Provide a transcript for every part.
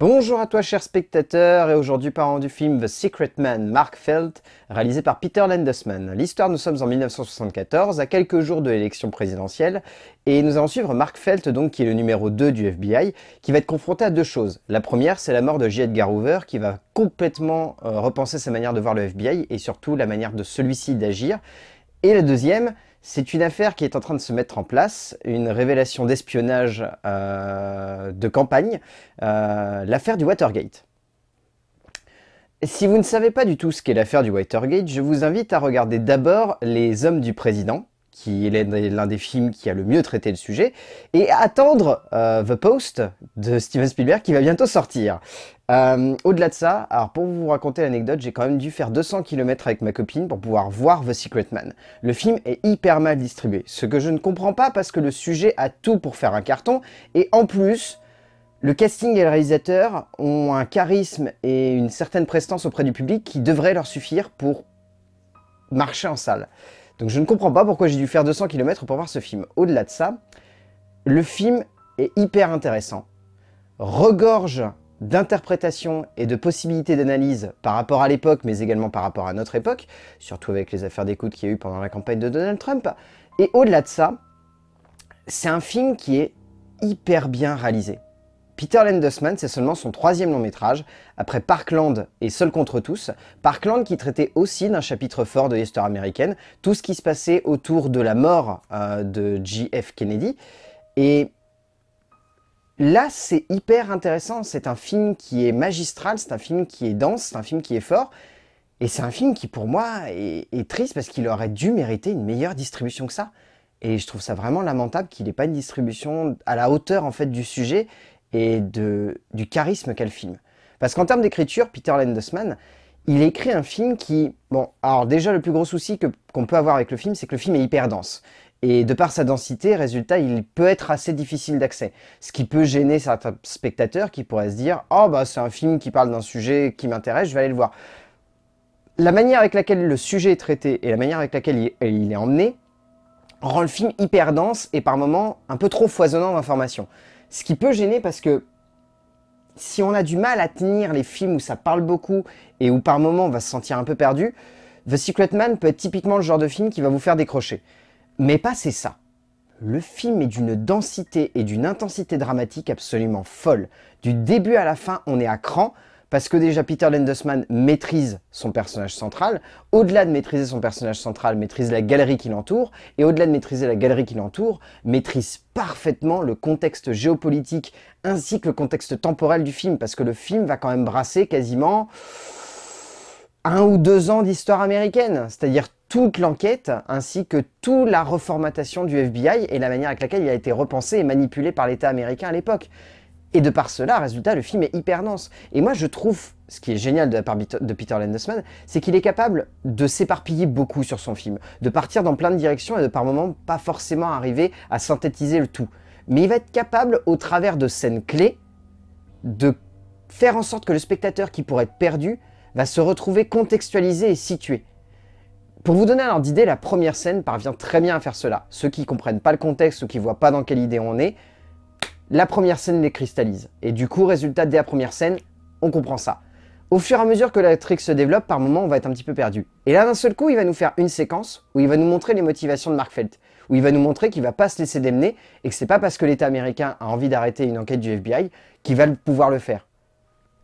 Bonjour à toi chers spectateurs et aujourd'hui parlons du film The Secret Man Mark Felt réalisé par Peter Landesman. L'histoire nous sommes en 1974 à quelques jours de l'élection présidentielle et nous allons suivre Mark Felt donc qui est le numéro 2 du FBI qui va être confronté à deux choses. La première c'est la mort de J. Edgar Hoover qui va complètement euh, repenser sa manière de voir le FBI et surtout la manière de celui-ci d'agir et la deuxième c'est une affaire qui est en train de se mettre en place, une révélation d'espionnage euh, de campagne, euh, l'affaire du Watergate. Si vous ne savez pas du tout ce qu'est l'affaire du Watergate, je vous invite à regarder d'abord Les Hommes du Président, qui est l'un des films qui a le mieux traité le sujet, et attendre euh, The Post de Steven Spielberg qui va bientôt sortir. Euh, au-delà de ça, alors pour vous raconter l'anecdote, j'ai quand même dû faire 200 km avec ma copine pour pouvoir voir The Secret Man. Le film est hyper mal distribué, ce que je ne comprends pas parce que le sujet a tout pour faire un carton, et en plus, le casting et le réalisateur ont un charisme et une certaine prestance auprès du public qui devrait leur suffire pour marcher en salle. Donc je ne comprends pas pourquoi j'ai dû faire 200 km pour voir ce film. Au-delà de ça, le film est hyper intéressant, regorge d'interprétations et de possibilités d'analyse par rapport à l'époque, mais également par rapport à notre époque, surtout avec les affaires d'écoute qu'il y a eu pendant la campagne de Donald Trump. Et au-delà de ça, c'est un film qui est hyper bien réalisé. Peter Landersman, c'est seulement son troisième long métrage, après Parkland et Seul contre tous. Parkland qui traitait aussi d'un chapitre fort de l'histoire américaine, tout ce qui se passait autour de la mort euh, de JF Kennedy. Et là, c'est hyper intéressant. C'est un film qui est magistral, c'est un film qui est dense, c'est un film qui est fort. Et c'est un film qui, pour moi, est, est triste parce qu'il aurait dû mériter une meilleure distribution que ça. Et je trouve ça vraiment lamentable qu'il n'ait pas une distribution à la hauteur en fait du sujet et de, du charisme qu'a le film. Parce qu'en termes d'écriture, Peter Landesman, il écrit un film qui... Bon, alors déjà le plus gros souci qu'on peut avoir avec le film, c'est que le film est hyper dense. Et de par sa densité, résultat, il peut être assez difficile d'accès. Ce qui peut gêner certains spectateurs qui pourraient se dire « Oh bah c'est un film qui parle d'un sujet qui m'intéresse, je vais aller le voir. » La manière avec laquelle le sujet est traité et la manière avec laquelle il est emmené rend le film hyper dense et par moments un peu trop foisonnant d'informations. Ce qui peut gêner parce que si on a du mal à tenir les films où ça parle beaucoup et où par moment on va se sentir un peu perdu, The Secret Man peut être typiquement le genre de film qui va vous faire décrocher. Mais pas c'est ça. Le film est d'une densité et d'une intensité dramatique absolument folle. Du début à la fin, on est à cran, parce que déjà, Peter Landersman maîtrise son personnage central. Au-delà de maîtriser son personnage central, maîtrise la galerie qui l'entoure. Et au-delà de maîtriser la galerie qui l'entoure, maîtrise parfaitement le contexte géopolitique ainsi que le contexte temporel du film. Parce que le film va quand même brasser quasiment un ou deux ans d'histoire américaine, c'est-à-dire toute l'enquête ainsi que toute la reformatation du FBI et la manière avec laquelle il a été repensé et manipulé par l'État américain à l'époque. Et de par cela, résultat, le film est hyper dense. Et moi, je trouve, ce qui est génial de la part de Peter Landesman, c'est qu'il est capable de s'éparpiller beaucoup sur son film, de partir dans plein de directions et de par moments pas forcément arriver à synthétiser le tout. Mais il va être capable, au travers de scènes clés, de faire en sorte que le spectateur qui pourrait être perdu va se retrouver contextualisé et situé. Pour vous donner alors ordre d'idée, la première scène parvient très bien à faire cela. Ceux qui comprennent pas le contexte ou qui voient pas dans quelle idée on est, la première scène les cristallise. Et du coup, résultat, dès la première scène, on comprend ça. Au fur et à mesure que la trick se développe, par moments, on va être un petit peu perdu. Et là, d'un seul coup, il va nous faire une séquence où il va nous montrer les motivations de Mark Felt, où il va nous montrer qu'il va pas se laisser démener et que c'est pas parce que l'État américain a envie d'arrêter une enquête du FBI qu'il va pouvoir le faire.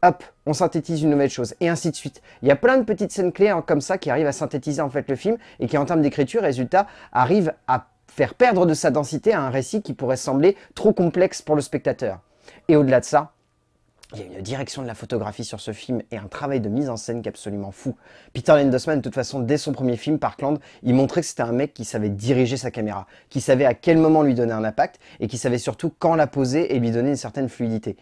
Hop, on synthétise une nouvelle chose, et ainsi de suite. Il y a plein de petites scènes clés hein, comme ça qui arrivent à synthétiser en fait le film et qui en termes d'écriture, résultat, arrivent à faire perdre de sa densité à un récit qui pourrait sembler trop complexe pour le spectateur. Et au-delà de ça, il y a une direction de la photographie sur ce film et un travail de mise en scène qui est absolument fou. Peter Lindosman, de toute façon, dès son premier film, Parkland, il montrait que c'était un mec qui savait diriger sa caméra, qui savait à quel moment lui donner un impact et qui savait surtout quand la poser et lui donner une certaine fluidité.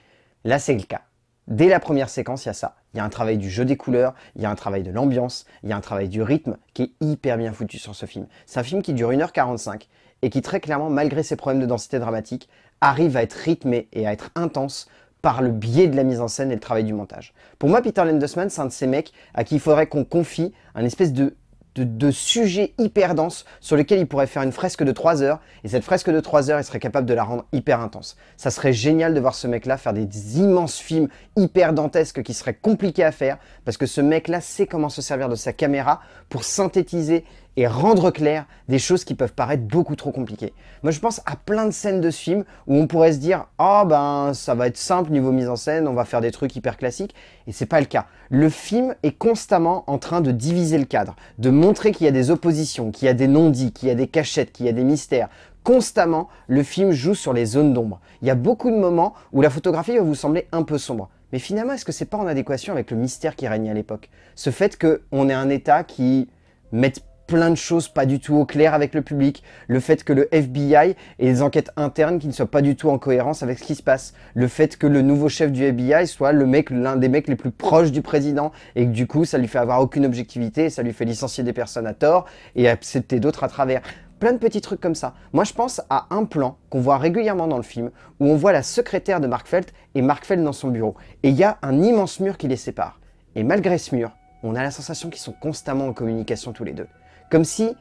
Là, c'est le cas. Dès la première séquence, il y a ça. Il y a un travail du jeu des couleurs, il y a un travail de l'ambiance, il y a un travail du rythme qui est hyper bien foutu sur ce film. C'est un film qui dure 1h45 et qui très clairement, malgré ses problèmes de densité dramatique, arrive à être rythmé et à être intense par le biais de la mise en scène et le travail du montage. Pour moi, Peter Landesman, c'est un de ces mecs à qui il faudrait qu'on confie un espèce de de, sujets hyper denses sur lesquels il pourrait faire une fresque de 3 heures. Et cette fresque de 3 heures, il serait capable de la rendre hyper intense. Ça serait génial de voir ce mec-là faire des immenses films hyper dantesques qui seraient compliqués à faire parce que ce mec-là sait comment se servir de sa caméra pour synthétiser et rendre clair des choses qui peuvent paraître beaucoup trop compliquées. Moi, je pense à plein de scènes de ce film où on pourrait se dire « Ah ben, ça va être simple niveau mise en scène, on va faire des trucs hyper classiques. » Et c'est pas le cas. Le film est constamment en train de diviser le cadre, de montrer qu'il y a des oppositions, qu'il y a des non-dits, qu'il y a des cachettes, qu'il y a des mystères, constamment, le film joue sur les zones d'ombre. Il y a beaucoup de moments où la photographie va vous sembler un peu sombre. Mais finalement, est-ce que c'est pas en adéquation avec le mystère qui régnait à l'époque Ce fait qu'on est un état qui mette plein de choses pas du tout au clair avec le public, le fait que le FBI ait des enquêtes internes qui ne soient pas du tout en cohérence avec ce qui se passe, le fait que le nouveau chef du FBI soit le mec, l'un des mecs les plus proches du président, et que du coup ça lui fait avoir aucune objectivité, ça lui fait licencier des personnes à tort et accepter d'autres à travers. Plein de petits trucs comme ça. Moi je pense à un plan qu'on voit régulièrement dans le film, où on voit la secrétaire de Mark Felt et Mark Felt dans son bureau, et il y a un immense mur qui les sépare. Et malgré ce mur, on a la sensation qu'ils sont constamment en communication tous les deux. Comme si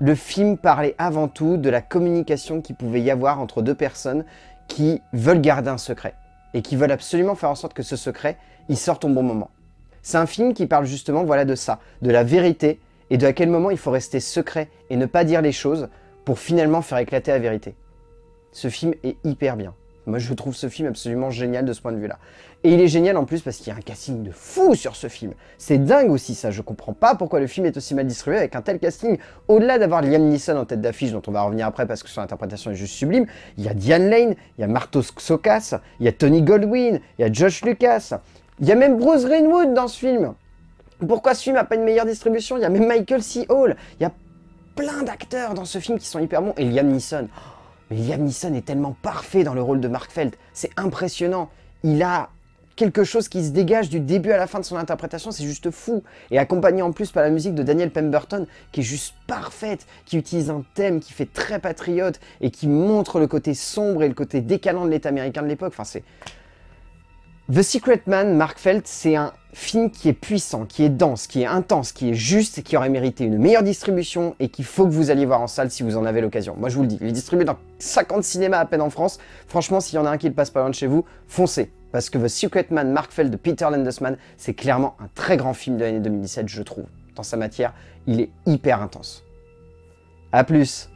le film parlait avant tout de la communication qu'il pouvait y avoir entre deux personnes qui veulent garder un secret et qui veulent absolument faire en sorte que ce secret, y sorte au bon moment. C'est un film qui parle justement voilà, de ça, de la vérité et de à quel moment il faut rester secret et ne pas dire les choses pour finalement faire éclater la vérité. Ce film est hyper bien. Moi, je trouve ce film absolument génial de ce point de vue-là. Et il est génial en plus parce qu'il y a un casting de fou sur ce film. C'est dingue aussi ça, je comprends pas pourquoi le film est aussi mal distribué avec un tel casting. Au-delà d'avoir Liam Neeson en tête d'affiche, dont on va revenir après parce que son interprétation est juste sublime, il y a Diane Lane, il y a Martos Sokas, il y a Tony Goldwyn, il y a Josh Lucas, il y a même Bruce Greenwood dans ce film. Pourquoi ce film n'a pas une meilleure distribution Il y a même Michael C. Hall, il y a plein d'acteurs dans ce film qui sont hyper bons, et Liam Neeson. Mais Liam Neeson est tellement parfait dans le rôle de Mark Feld. C'est impressionnant. Il a quelque chose qui se dégage du début à la fin de son interprétation, c'est juste fou. Et accompagné en plus par la musique de Daniel Pemberton, qui est juste parfaite, qui utilise un thème qui fait très patriote et qui montre le côté sombre et le côté décalant de l'État américain de l'époque. Enfin, c'est The Secret Man, Mark Felt, c'est un film qui est puissant, qui est dense, qui est intense, qui est juste, qui aurait mérité une meilleure distribution et qu'il faut que vous alliez voir en salle si vous en avez l'occasion. Moi je vous le dis, il est distribué dans 50 cinémas à peine en France. Franchement, s'il y en a un qui le passe pas loin de chez vous, foncez. Parce que The Secret Man, Mark Feld de Peter Landesman, c'est clairement un très grand film de l'année 2017, je trouve. Dans sa matière, il est hyper intense. A plus